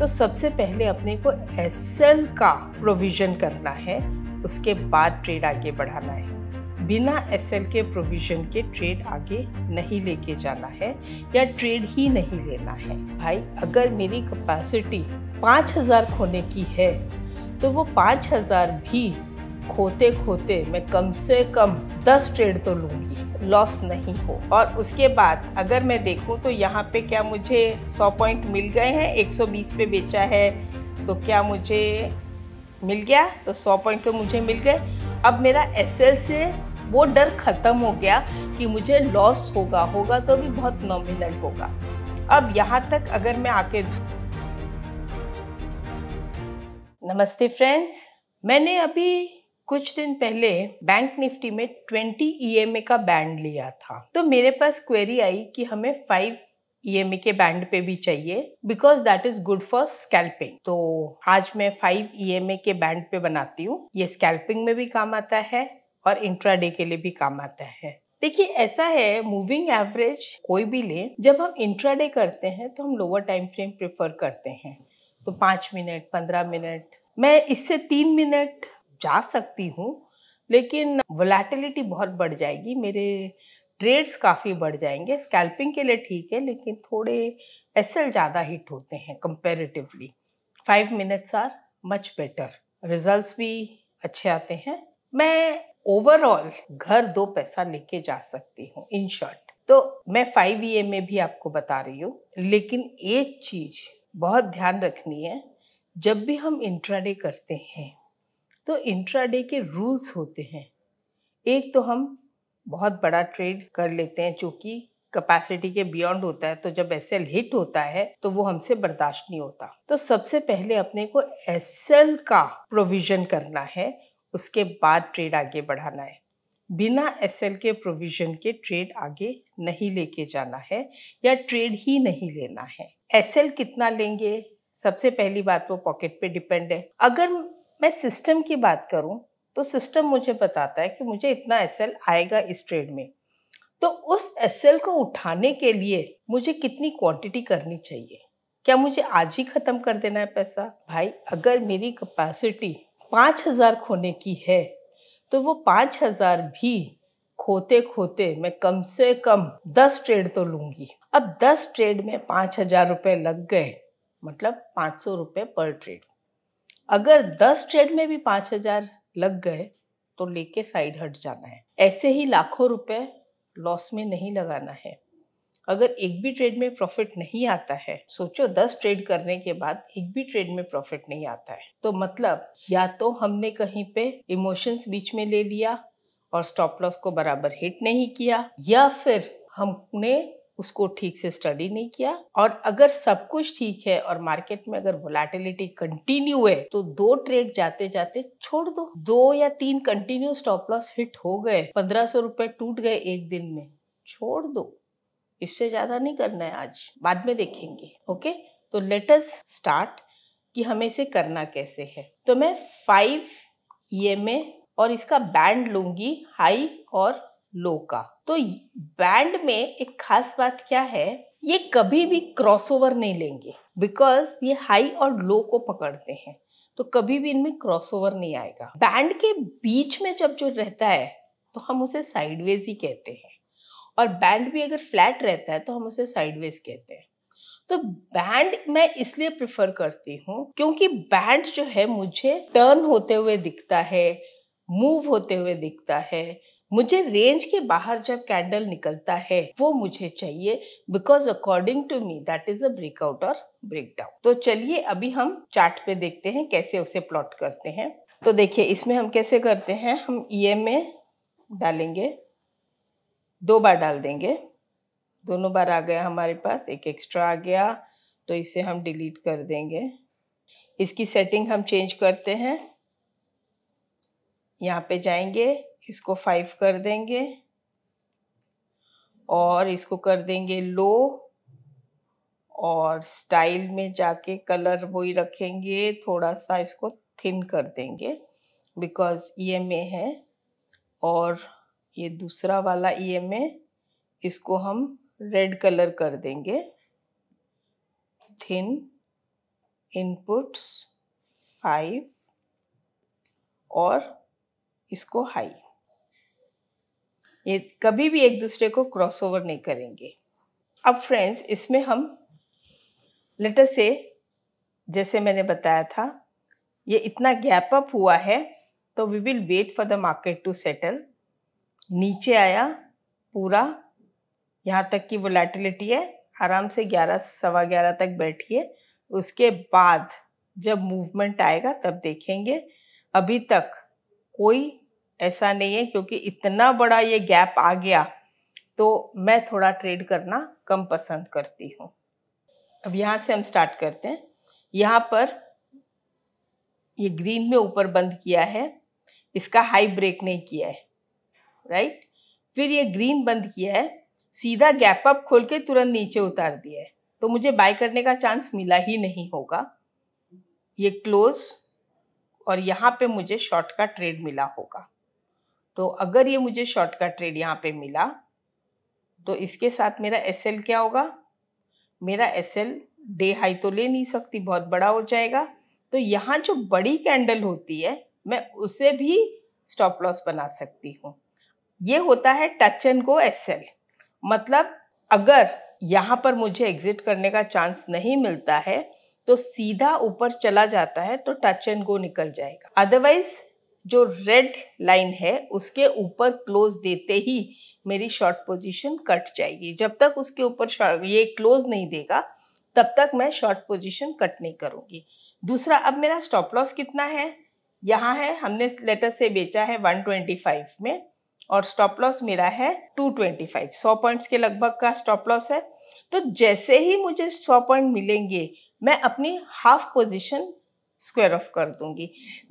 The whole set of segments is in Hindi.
तो सबसे पहले अपने को एस का प्रोविज़न करना है उसके बाद ट्रेड आगे बढ़ाना है बिना एस के प्रोविज़न के ट्रेड आगे नहीं लेके जाना है या ट्रेड ही नहीं लेना है भाई अगर मेरी कैपेसिटी 5000 खोने की है तो वो 5000 भी खोते खोते मैं कम से कम दस ट्रेड तो लूँगी लॉस नहीं हो और उसके बाद अगर मैं देखूँ तो यहाँ पे क्या मुझे सौ पॉइंट मिल गए हैं एक सौ बीस पे बेचा है तो क्या मुझे मिल गया तो सौ पॉइंट तो मुझे मिल गए अब मेरा एस एल से वो डर ख़त्म हो गया कि मुझे लॉस होगा होगा तो भी बहुत नॉमिनल होगा अब यहाँ तक अगर मैं आके नमस्ते फ्रेंड्स मैंने अभी कुछ दिन पहले बैंक निफ्टी में 20 ईएमए e का बैंड लिया था तो मेरे पास क्वेरी आई कि हमें 5 ईएमए e के बैंड पे भी चाहिए because that is good for scalping तो आज मैं 5 ईएमए e के बैंड पे बनाती हूँ ये स्कैल्पिंग में भी काम आता है और इंट्राडे के लिए भी काम आता है देखिए ऐसा है मूविंग एवरेज कोई भी ले जब हम इंट्राडे करते हैं तो हम लोअर टाइम फ्रेम प्रेफर करते हैं तो पाँच मिनट पंद्रह मिनट मैं इससे तीन मिनट जा सकती हूँ लेकिन वोलेटिलिटी बहुत बढ़ जाएगी मेरे ट्रेड्स काफ़ी बढ़ जाएंगे स्कैल्पिंग के लिए ठीक है लेकिन थोड़े एस ज़्यादा हिट होते हैं comparatively five minutes are much better results भी अच्छे आते हैं मैं ओवरऑल घर दो पैसा लेके जा सकती हूँ इन शॉर्ट तो मैं फाइव ई e में भी आपको बता रही हूँ लेकिन एक चीज बहुत ध्यान रखनी है जब भी हम इंट्राडे करते हैं तो इंट्राडे के रूल्स होते हैं एक तो हम बहुत बड़ा ट्रेड कर लेते हैं चूँकि कैपेसिटी के बियॉन्ड होता है तो जब एस एल हिट होता है तो वो हमसे बर्दाश्त नहीं होता तो सबसे पहले अपने को एस एल का प्रोविजन करना है उसके बाद ट्रेड आगे बढ़ाना है बिना एस एल के प्रोविजन के ट्रेड आगे नहीं लेके जाना है या ट्रेड ही नहीं लेना है एस एल कितना लेंगे सबसे पहली बात वो पॉकेट पे डिपेंड है अगर मैं सिस्टम की बात करूँ तो सिस्टम मुझे बताता है कि मुझे इतना एस आएगा इस ट्रेड में तो उस एस को उठाने के लिए मुझे कितनी क्वांटिटी करनी चाहिए क्या मुझे आज ही ख़त्म कर देना है पैसा भाई अगर मेरी कैपेसिटी पाँच हज़ार खोने की है तो वो पाँच हज़ार भी खोते खोते मैं कम से कम दस ट्रेड तो लूँगी अब दस ट्रेड में पाँच हज़ार रुपये लग गए मतलब पाँच सौ रुपये पर ट्रेड अगर दस ट्रेड में भी पाँच हजार लग गए तो लेके साइड हट जाना है ऐसे ही लाखों रुपए लॉस में नहीं लगाना है अगर एक भी ट्रेड में प्रॉफिट नहीं आता है सोचो दस ट्रेड करने के बाद एक भी ट्रेड में प्रॉफिट नहीं आता है तो मतलब या तो हमने कहीं पे इमोशंस बीच में ले लिया और स्टॉप लॉस को बराबर हिट नहीं किया या फिर हमने उसको ठीक से स्टडी नहीं किया और अगर सब कुछ ठीक है और मार्केट में अगर वोलाटिलिटी कंटिन्यू है तो दो ट्रेड जाते जाते छोड़ दो दो या तीन कंटिन्यू स्टॉप लॉस हिट हो गए पंद्रह सौ रुपए टूट गए एक दिन में छोड़ दो इससे ज़्यादा नहीं करना है आज बाद में देखेंगे ओके तो लेटस स्टार्ट कि हमें इसे करना कैसे है तो मैं फाइव ई e और इसका बैंड लूंगी हाई और लोका तो बैंड में एक खास बात क्या है ये कभी भी क्रॉसओवर नहीं लेंगे बिकॉज ये हाई और लो को पकड़ते हैं तो कभी भी इनमें क्रॉसओवर नहीं आएगा बैंड के बीच में जब जो रहता है तो हम उसे साइडवेज ही कहते हैं और बैंड भी अगर फ्लैट रहता है तो हम उसे साइडवेज कहते हैं तो बैंड मैं इसलिए प्रिफर करती हूँ क्योंकि बैंड जो है मुझे टर्न होते हुए दिखता है मूव होते हुए दिखता है मुझे रेंज के बाहर जब कैंडल निकलता है वो मुझे चाहिए because according to me that is a breakout और ब्रेकडाउन तो चलिए अभी हम चार्ट पे देखते हैं कैसे उसे प्लॉट करते हैं तो देखिए इसमें हम कैसे करते हैं हम ई एम ए डालेंगे दो बार डाल देंगे दोनों बार आ गया हमारे पास एक एक्स्ट्रा आ गया तो इसे हम डिलीट कर देंगे इसकी सेटिंग हम चेंज करते हैं यहाँ पे जाएंगे इसको फाइव कर देंगे और इसको कर देंगे लो और स्टाइल में जाके कलर वही रखेंगे थोड़ा सा इसको थिन कर देंगे बिकॉज ई एम ए है और ये दूसरा वाला ई एम ए इसको हम रेड कलर कर देंगे थिन इनपुट्स फाइव और इसको हाई ये कभी भी एक दूसरे को क्रॉस ओवर नहीं करेंगे अब फ्रेंड्स इसमें हम लेटर से जैसे मैंने बताया था ये इतना गैप अप हुआ है तो we will wait for the market to settle नीचे आया पूरा यहाँ तक कि वो है आराम से ग्यारह सवा ग्यारह तक बैठिए उसके बाद जब मूवमेंट आएगा तब देखेंगे अभी तक कोई ऐसा नहीं है क्योंकि इतना बड़ा ये गैप आ गया तो मैं थोड़ा ट्रेड करना कम पसंद करती हूँ अब यहाँ से हम स्टार्ट करते हैं यहाँ पर ये ग्रीन में ऊपर बंद किया है इसका हाई ब्रेक नहीं किया है राइट फिर ये ग्रीन बंद किया है सीधा गैप अप खोल के तुरंत नीचे उतार दिया है तो मुझे बाय करने का चांस मिला ही नहीं होगा ये क्लोज और यहाँ पे मुझे शॉर्ट का ट्रेड मिला होगा तो अगर ये मुझे शॉर्टकट ट्रेड यहाँ पे मिला तो इसके साथ मेरा एस क्या होगा मेरा एस डे हाई तो ले नहीं सकती बहुत बड़ा हो जाएगा तो यहाँ जो बड़ी कैंडल होती है मैं उसे भी स्टॉप लॉस बना सकती हूँ ये होता है टच एंड गो एस मतलब अगर यहाँ पर मुझे एग्जिट करने का चांस नहीं मिलता है तो सीधा ऊपर चला जाता है तो टच एंड गो निकल जाएगा अदरवाइज जो रेड लाइन है उसके ऊपर क्लोज देते ही मेरी शॉर्ट पोजीशन कट जाएगी जब तक उसके ऊपर ये क्लोज नहीं देगा तब तक मैं शॉर्ट पोजीशन कट नहीं करूँगी दूसरा अब मेरा स्टॉप लॉस कितना है यहाँ है हमने लेटर से बेचा है 125 में और स्टॉप लॉस मेरा है 225 सौ पॉइंट्स के लगभग का स्टॉप लॉस है तो जैसे ही मुझे सौ पॉइंट मिलेंगे मैं अपनी हाफ पोजिशन स्क्वायर ऑफ कर दूंगी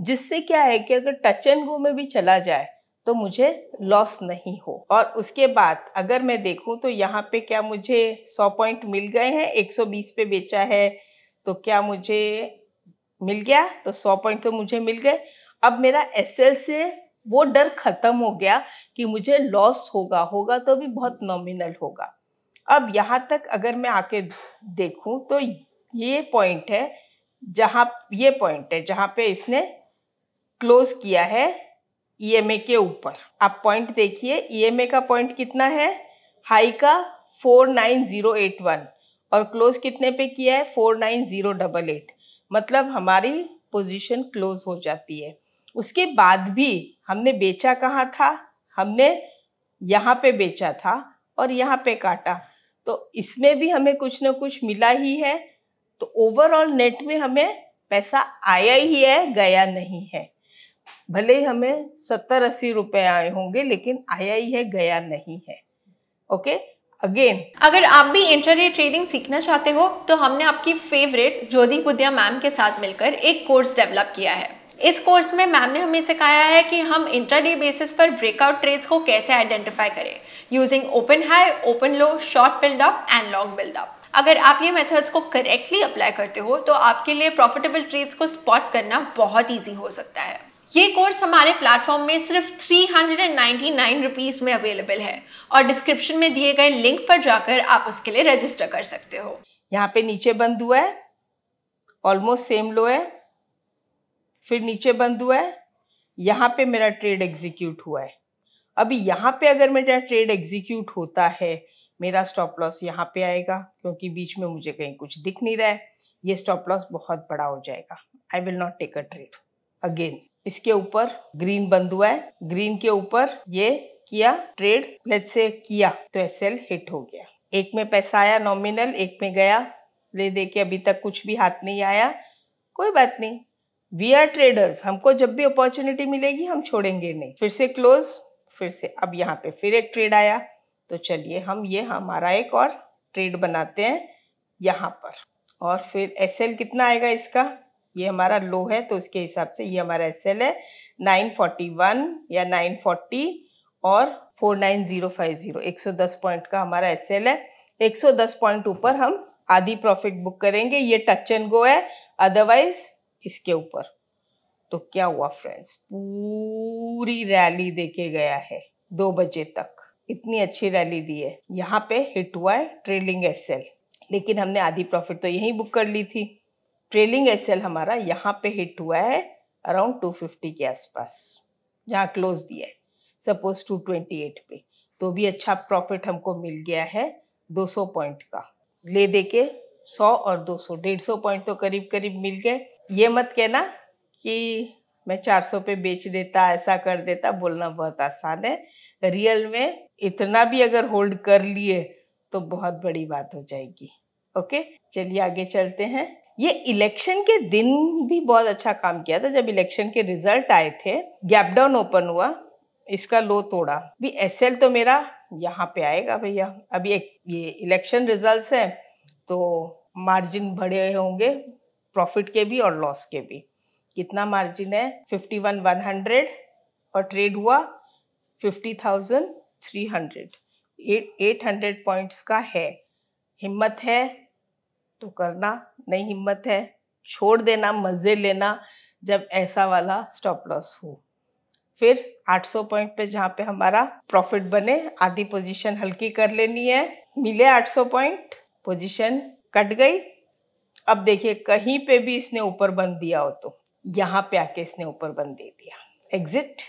जिससे क्या है कि अगर टच एंड गो में भी चला जाए तो मुझे लॉस नहीं हो और उसके बाद अगर मैं देखूं तो यहाँ पे क्या मुझे 100 पॉइंट मिल गए हैं 120 पे बेचा है तो क्या मुझे मिल गया तो 100 पॉइंट तो मुझे मिल गए अब मेरा एस एल से वो डर खत्म हो गया कि मुझे लॉस होगा होगा तो भी बहुत नॉमिनल होगा अब यहाँ तक अगर मैं आके देखूँ तो ये पॉइंट है जहाँ ये पॉइंट है जहाँ पे इसने क्लोज किया है ईएमए e के ऊपर आप पॉइंट देखिए ईएमए e का पॉइंट कितना है हाई का 49081 और क्लोज कितने पे किया है 49088 मतलब हमारी पोजीशन क्लोज हो जाती है उसके बाद भी हमने बेचा कहाँ था हमने यहाँ पे बेचा था और यहाँ पे काटा तो इसमें भी हमें कुछ ना कुछ मिला ही है तो ओवरऑल नेट में हमें पैसा आया ही है गया नहीं है भले ही हमें सत्तर अस्सी रुपए आए होंगे लेकिन आया ही है गया नहीं है ओके अगेन अगर आप भी इंटरनेट ट्रेडिंग सीखना चाहते हो तो हमने आपकी फेवरेट ज्योति बुद्धिया मैम के साथ मिलकर एक कोर्स डेवलप किया है इस कोर्स में मैम ने हमें सिखाया है कि हम इंटरडे बेसिस पर ब्रेकआउट ट्रेड्स को कैसे आइडेंटिफाई करें using open high open low short buildup and long buildup अगर आप ये मेथड्स को करेक्टली अप्लाई करते हो तो आपके लिए प्रॉफिटेबल ट्रेड्स को स्पॉट करना बहुत ईजी हो सकता है ये कोर्स हमारे प्लेटफॉर्म में सिर्फ थ्री हंड्रेड रुपीज़ में अवेलेबल है और डिस्क्रिप्शन में दिए गए लिंक पर जाकर आप उसके लिए रजिस्टर कर सकते हो यहाँ पे नीचे बंद हुआ है ऑलमोस्ट सेम लो है फिर नीचे बंद हुआ है यहाँ पे मेरा ट्रेड एग्जीक्यूट हुआ है अभी यहाँ पे अगर मेरा ट्रेड एग्जीक्यूट होता है मेरा स्टॉप लॉस यहाँ पे आएगा क्योंकि बीच में मुझे कहीं कुछ दिख नहीं रहा है ये स्टॉप लॉस बहुत बड़ा हो जाएगा I will not take a trade again इसके ऊपर ग्रीन बंद हुआ है ग्रीन के ऊपर ये किया ट्रेड लेट से किया तो एस एल हिट हो गया एक में पैसा आया नॉमिनल एक में गया ले दे के अभी तक कुछ भी हाथ नहीं आया कोई बात नहीं वी आर ट्रेडर्स हमको जब भी अपॉर्चुनिटी मिलेगी हम छोड़ेंगे नहीं फिर से क्लोज फिर से अब यहाँ पे फिर एक ट्रेड आया तो चलिए हम ये हमारा एक और ट्रेड बनाते हैं यहाँ पर और फिर एस एल कितना आएगा इसका ये हमारा लो है तो उसके हिसाब से ये हमारा एस एल है नाइन फोर्टी वन या नाइन फोर्टी और four nine zero five zero एक सौ दस पॉइंट का हमारा एस एल है एक सौ दस पॉइंट ऊपर हम आधी प्रॉफिट बुक करेंगे ये टच एंड गो है अदरवाइज इसके ऊपर तो क्या हुआ फ्रेंड्स पूरी रैली देखे गया है दो बजे तक इतनी अच्छी रैली दी है यहाँ पे हिट हुआ है ट्रेलिंग एस लेकिन हमने आधी प्रॉफिट तो यहीं बुक कर ली थी ट्रेलिंग एस हमारा यहाँ पे हिट हुआ है अराउंड 250 के आसपास जहाँ क्लोज दिया है सपोज 228 पे तो भी अच्छा प्रॉफिट हमको मिल गया है 200 पॉइंट का ले दे के सौ और 200 सौ पॉइंट तो करीब करीब मिल गए ये मत कहना कि मैं 400 पे बेच देता ऐसा कर देता बोलना बहुत आसान है रियल में इतना भी अगर होल्ड कर लिए तो बहुत बड़ी बात हो जाएगी ओके चलिए आगे चलते हैं ये इलेक्शन के दिन भी बहुत अच्छा काम किया था जब इलेक्शन के रिजल्ट आए थे गैप डाउन ओपन हुआ इसका लो तोड़ा भी एस तो मेरा यहाँ पे आएगा भैया अभी एक ये इलेक्शन रिजल्ट है तो मार्जिन बढ़े होंगे प्रॉफिट के भी और लॉस के भी कितना मार्जिन है फिफ्टी वन वन हंड्रेड और ट्रेड हुआ fifty thousand three hundred eight eight hundred points का है हिम्मत है तो करना नहीं हिम्मत है छोड़ देना मज़े लेना जब ऐसा वाला स्टॉप लॉस हो फिर 800 पॉइंट पे जहाँ पे हमारा प्रॉफिट बने आधी पोजीशन हल्की कर लेनी है मिले 800 पॉइंट पोजीशन कट गई अब देखिए कहीं पे भी इसने ऊपर बंद दिया हो तो यहाँ पे आके इसने ऊपर बंद दे दिया exit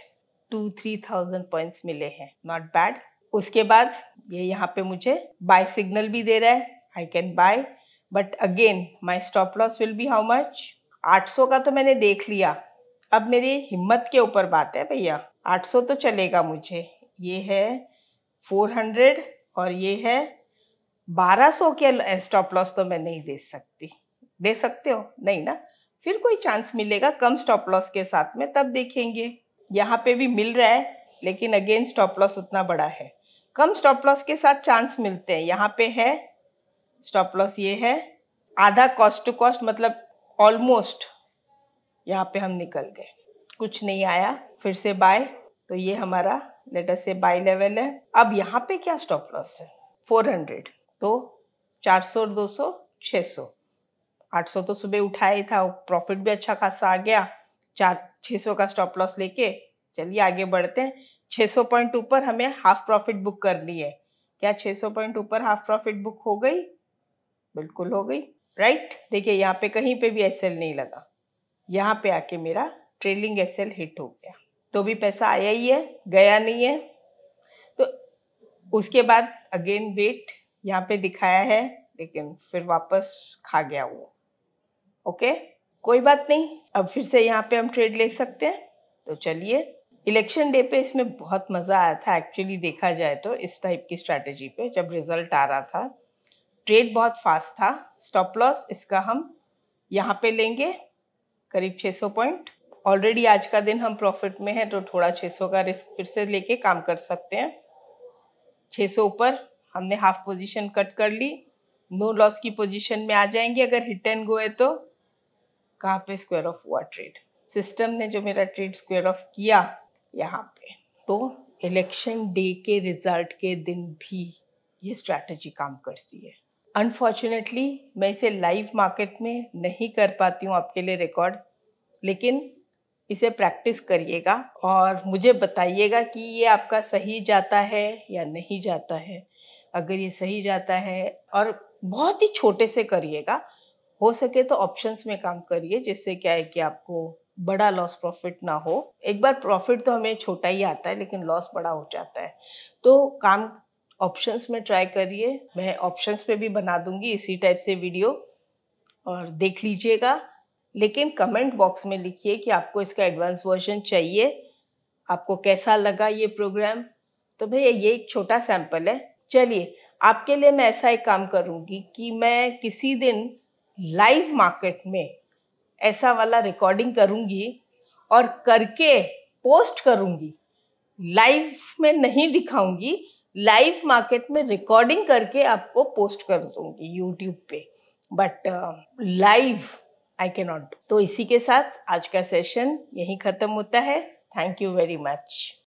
two three thousand points मिले हैं नॉट बैड उसके बाद ये यहाँ पे मुझे बाय सिग्नल भी दे रहा है I can buy but again my stop loss will be how much 800 का तो मैंने देख लिया अब मेरी हिम्मत के ऊपर बात है भैया 800 तो चलेगा मुझे ये है 400 और ये है 1200 के स्टॉप लॉस eh, तो मैं नहीं दे सकती दे सकते हो नहीं ना फिर कोई चांस मिलेगा कम स्टॉप लॉस के साथ में तब देखेंगे यहाँ पे भी मिल रहा है लेकिन अगेन स्टॉप लॉस उतना बड़ा है कम स्टॉप लॉस के साथ चांस मिलते हैं यहाँ पे है स्टॉप लॉस ये है आधा कॉस्ट टू कॉस्ट मतलब ऑलमोस्ट यहाँ पे हम निकल गए कुछ नहीं आया फिर से बाय तो ये हमारा लेटर से बाय लेवल है अब यहाँ पे क्या स्टॉप लॉस है 400 तो 400 200 600 800 तो सुबह उठाया ही था प्रॉफिट भी अच्छा खासा आ गया चार छः सौ का स्टॉप लॉस लेके चलिए आगे बढ़ते हैं छः सौ पॉइंट ऊपर हमें हाफ प्रॉफिट बुक करनी है क्या छः सौ पॉइंट ऊपर हाफ प्रॉफिट बुक हो गई बिल्कुल हो गई राइट देखिए यहाँ पे कहीं पे भी एस नहीं लगा यहाँ पे आके मेरा ट्रेलिंग एस हिट हो गया तो भी पैसा आया ही है गया नहीं है तो उसके बाद अगेन वेट यहाँ पे दिखाया है लेकिन फिर वापस खा गया वो ओके कोई बात नहीं अब फिर से यहाँ पे हम ट्रेड ले सकते हैं तो चलिए इलेक्शन डे पे इसमें बहुत मज़ा आया था एक्चुअली देखा जाए तो इस टाइप की स्ट्रैटेजी पे जब रिजल्ट आ रहा था ट्रेड बहुत फास्ट था स्टॉप लॉस इसका हम यहाँ पे लेंगे करीब 600 पॉइंट ऑलरेडी आज का दिन हम प्रॉफिट में हैं तो थोड़ा 600 का रिस्क फिर से लेके काम कर सकते हैं 600 ऊपर हमने हाफ पोजीशन कट कर ली नो लॉस की पोजीशन में आ जाएंगे अगर हिट एंड गो है तो कहाँ पे स्क्वायर ऑफ हुआ ट्रेड सिस्टम ने जो मेरा ट्रेड स्क्वायर ऑफ किया यहाँ पे तो इलेक्शन डे के रिजल्ट के दिन भी ये स्ट्रैटेजी काम करती है अनफॉर्चुनेटली मैं इसे लाइव मार्केट में नहीं कर पाती हूँ आपके लिए रिकॉर्ड लेकिन इसे प्रैक्टिस करिएगा और मुझे बताइएगा कि ये आपका सही जाता है या नहीं जाता है अगर ये सही जाता है और बहुत ही छोटे से करिएगा हो सके तो ऑप्शंस में काम करिए जिससे क्या है कि आपको बड़ा लॉस प्रॉफिट ना हो एक बार प्रॉफिट तो हमें छोटा ही आता है लेकिन लॉस बड़ा हो जाता है तो काम ऑप्शंस में ट्राई करिए मैं ऑप्शंस पे भी बना दूंगी इसी टाइप से वीडियो और देख लीजिएगा लेकिन कमेंट बॉक्स में लिखिए कि आपको इसका एडवांस वर्जन चाहिए आपको कैसा लगा ये प्रोग्राम तो भैया ये एक छोटा सैम्पल है चलिए आपके लिए मैं ऐसा एक काम करूँगी कि मैं किसी दिन लाइव मार्केट में ऐसा वाला रिकॉर्डिंग करूंगी और करके पोस्ट करूंगी लाइव में नहीं दिखाऊंगी लाइव मार्केट में रिकॉर्डिंग करके आपको पोस्ट कर दूंगी यूट्यूब पे बट लाइव आई के नॉट तो इसी के साथ आज का सेशन यहीं ख़त्म होता है थैंक यू वेरी मच